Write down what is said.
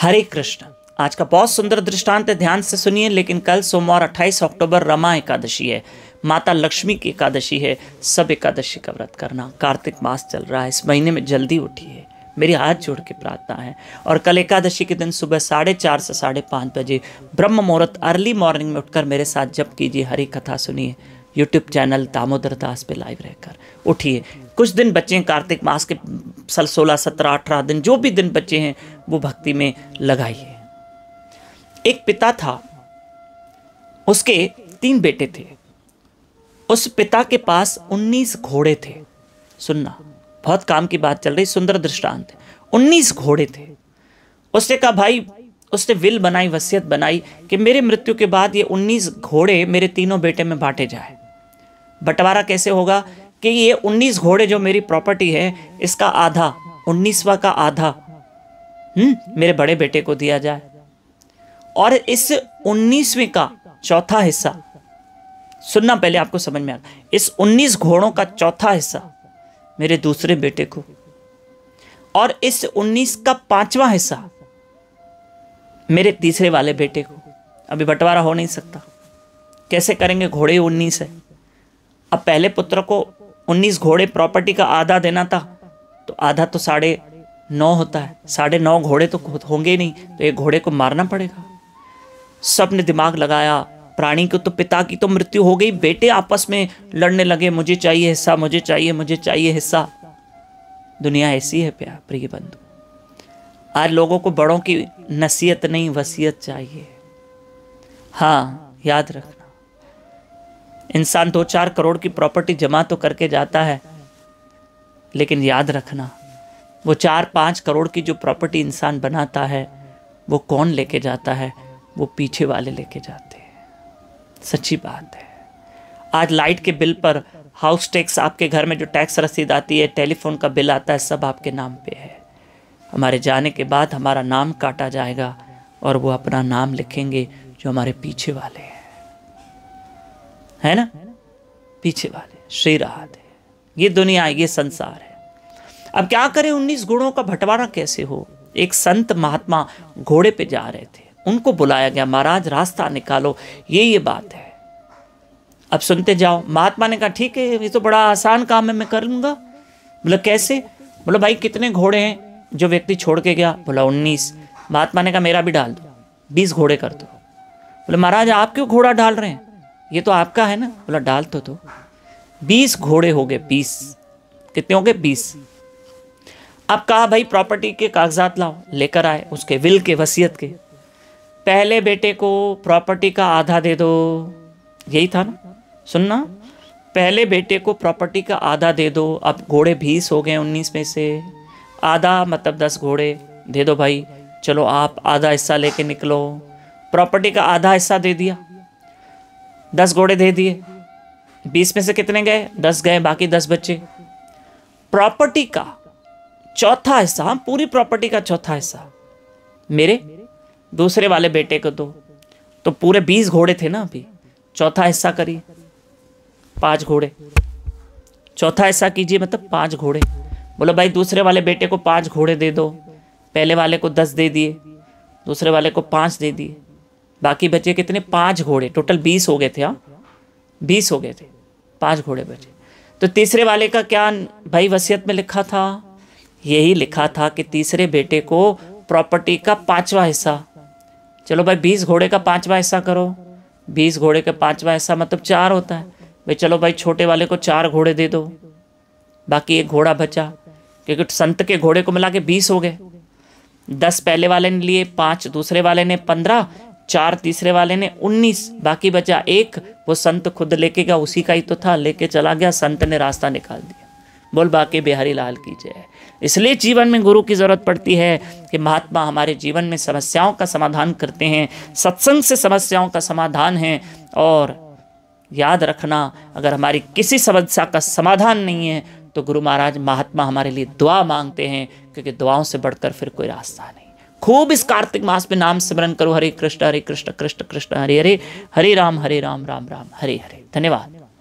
हरे कृष्ण आज का बहुत सुंदर दृष्टांत है ध्यान से सुनिए लेकिन कल सोमवार 28 अक्टूबर रमा एकादशी है माता लक्ष्मी की एकादशी है सब एकादशी का व्रत करना कार्तिक मास चल रहा है इस महीने में जल्दी उठिए मेरी हाथ जोड़ के प्रार्थना है और कल एकादशी के दिन सुबह साढ़े चार से साढ़े पाँच बजे ब्रह्म मुहूर्त अर्ली मॉर्निंग में उठकर मेरे साथ जप कीजिए हरी कथा सुनिए यूट्यूब चैनल दामोदर दास पे लाइव रहकर उठिए कुछ दिन बच्चे हैं कार्तिक मास के सल सोलह सत्रह अठारह दिन जो भी दिन बच्चे हैं वो भक्ति में लगाइए एक पिता था उसके तीन बेटे थे उस पिता के पास उन्नीस घोड़े थे सुनना बहुत काम की बात चल रही सुंदर दृष्टांत उन्नीस घोड़े थे उसने कहा भाई उसने विल बनाई वसीयत बनाई कि मेरे मृत्यु के बाद ये उन्नीस घोड़े मेरे तीनों बेटे में बांटे जाए बंटवारा कैसे होगा कि ये 19 घोड़े जो मेरी प्रॉपर्टी है इसका आधा उन्नीसवा का आधा हम्म मेरे बड़े बेटे को दिया जाए और इस उन्नीसवें का चौथा हिस्सा सुनना पहले आपको समझ में आ इस उन्नीस घोड़ों का चौथा हिस्सा मेरे दूसरे बेटे को और इस उन्नीस का पांचवा हिस्सा मेरे तीसरे वाले बेटे को अभी बंटवारा हो नहीं सकता कैसे करेंगे घोड़े उन्नीस है अब पहले पुत्र को उन्नीस घोड़े प्रॉपर्टी का आधा देना था तो आधा तो साढ़े नौ होता है साढ़े नौ घोड़े तो होंगे ही नहीं तो एक घोड़े को मारना पड़ेगा सब ने दिमाग लगाया प्राणी को तो पिता की तो मृत्यु हो गई बेटे आपस में लड़ने लगे मुझे चाहिए हिस्सा मुझे चाहिए मुझे चाहिए हिस्सा दुनिया ऐसी है प्यार प्रिय बंधु आज लोगों को बड़ों की नसीहत नहीं वसीयत चाहिए हाँ याद रखना इंसान दो चार करोड़ की प्रॉपर्टी जमा तो करके जाता है लेकिन याद रखना वो चार पाँच करोड़ की जो प्रॉपर्टी इंसान बनाता है वो कौन लेके जाता है वो पीछे वाले लेके जाते हैं सच्ची बात है आज लाइट के बिल पर हाउस टैक्स आपके घर में जो टैक्स रसीद आती है टेलीफोन का बिल आता है सब आपके नाम पे है हमारे जाने के बाद हमारा नाम काटा जाएगा और वो अपना नाम लिखेंगे जो हमारे पीछे वाले हैं है ना पीछे वाले श्री राधे ये दुनिया है ये संसार है अब क्या करें उन्नीस गुणों का बंटवारा कैसे हो एक संत महात्मा घोड़े पे जा रहे थे उनको बुलाया गया महाराज रास्ता निकालो ये ये बात है अब सुनते जाओ महात्मा ने कहा ठीक है ये तो बड़ा आसान काम है मैं कर लूंगा बोला कैसे बोला भाई कितने घोड़े हैं जो व्यक्ति छोड़ के गया बोला उन्नीस महात्मा ने कहा मेरा भी डाल दो बीस घोड़े कर दो बोले महाराज आप क्यों घोड़ा डाल रहे हैं ये तो आपका है ना बोला डाल तो दो तो। बीस घोड़े हो गए बीस कितने हो गए बीस अब कहा भाई प्रॉपर्टी के कागजात लाओ लेकर आए उसके विल के वसीयत के पहले बेटे को प्रॉपर्टी का आधा दे दो यही था ना सुनना पहले बेटे को प्रॉपर्टी का आधा दे दो अब घोड़े बीस हो गए उन्नीस में से आधा मतलब दस घोड़े दे दो भाई चलो आप आधा हिस्सा लेके निकलो प्रॉपर्टी का आधा हिस्सा दे दिया दस घोड़े दे दिए बीस में से कितने गए दस गए बाकी दस बच्चे प्रॉपर्टी का चौथा हिस्सा हाँ पूरी प्रॉपर्टी का चौथा हिस्सा मेरे दूसरे वाले बेटे को दो तो पूरे बीस घोड़े थे ना अभी चौथा हिस्सा करिए पाँच घोड़े चौथा हिस्सा कीजिए मतलब पाँच घोड़े बोलो भाई दूसरे वाले बेटे को पाँच घोड़े दे दो पहले वाले को दस दे दिए दूसरे वाले को पाँच दे दिए बाकी बचे कितने पांच घोड़े टोटल बीस हो गए थे हाँ बीस हो गए थे पांच घोड़े बचे तो तीसरे वाले का क्या भाई वसीयत में लिखा था यही लिखा था कि तीसरे बेटे को प्रॉपर्टी का पांचवा हिस्सा चलो भाई बीस घोड़े का पांचवा हिस्सा करो बीस घोड़े का पांचवा हिस्सा मतलब चार होता है भाई चलो भाई छोटे वाले को चार घोड़े दे दो बाकी एक घोड़ा बचा क्योंकि संत के घोड़े को मिला के बीस हो गए दस पहले वाले ने लिए पांच दूसरे वाले ने पंद्रह चार तीसरे वाले ने उन्नीस बाकी बचा एक वो संत खुद लेके गया उसी का ही तो था लेके चला गया संत ने रास्ता निकाल दिया बोल बाकी बिहारी लाल की जय इसलिए जीवन में गुरु की ज़रूरत पड़ती है कि महात्मा हमारे जीवन में समस्याओं का समाधान करते हैं सत्संग से समस्याओं का समाधान है और याद रखना अगर हमारी किसी समस्या का समाधान नहीं है तो गुरु महाराज महात्मा हमारे लिए दुआ मांगते हैं क्योंकि दुआओं से बढ़कर फिर कोई रास्ता नहीं खूब इस कार्तिक मास में नाम स्मरण करो हरे कृष्ण हरे कृष्ण कृष्ण कृष्ण हरे हरे हरे राम हरे राम राम राम हरे हरे धन्यवाद